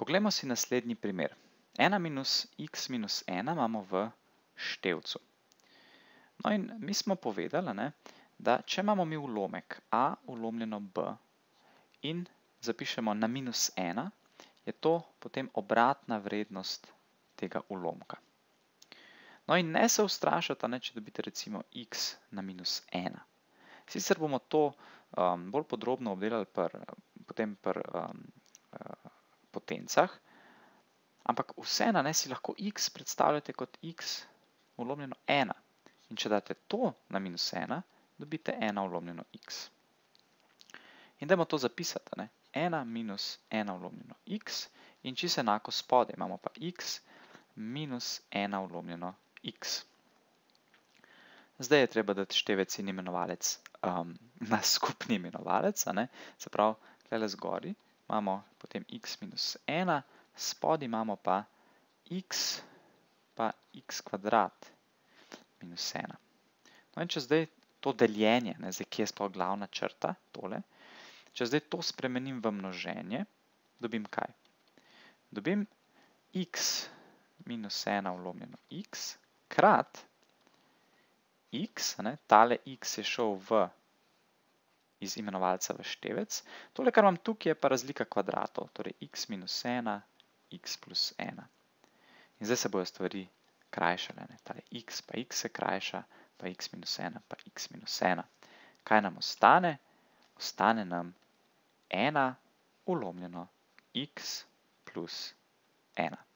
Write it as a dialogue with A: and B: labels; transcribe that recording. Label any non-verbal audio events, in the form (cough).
A: Poglejmo si naslednji primer. 1 minus x minus 1 imamo v števcu. No in mi smo povedali, da če imamo mi ulomek a ulomljeno b in zapišemo na minus 1, je to potem obratna vrednost tega ulomka. No in ne se ustrašati, če dobite recimo x na minus 1. Sicer bomo to um, bolj podrobno obdelali potem pri um, potencah, ampak vseeno ne si lahko x predstavljate kot x ulomljeno 1. In če date to na minus 1, dobite 1 ulomljeno x. In dajmo to zapisati, ne? 1 minus 1 ulomljeno x in čisto enako spode imamo pa x minus 1 ulomljeno x. Zdaj je treba dati števec in imenovalec um, (laughs) na skupni imenovalec, se pravi, tukaj zgori imamo potem x minus 1, spodi imamo pa x pa x kvadrat minus 1. No in če zdaj to deljenje, zdaj kje je sploh glavna črta, tole, če zdaj to spremenim v množenje, dobim kaj? Dobim x minus 1 vlomljeno x krat x, tale x je šel v množenje, iz imenovalca v števec. Tole, kar imam tukaj, je pa razlika kvadratov, torej x minus 1, x plus 1. In zdaj se bojo stvari krajšale, torej x pa x se krajša, pa x minus 1 pa x minus 1. Kaj nam ostane? Ostane nam 1 ulomljeno x plus 1.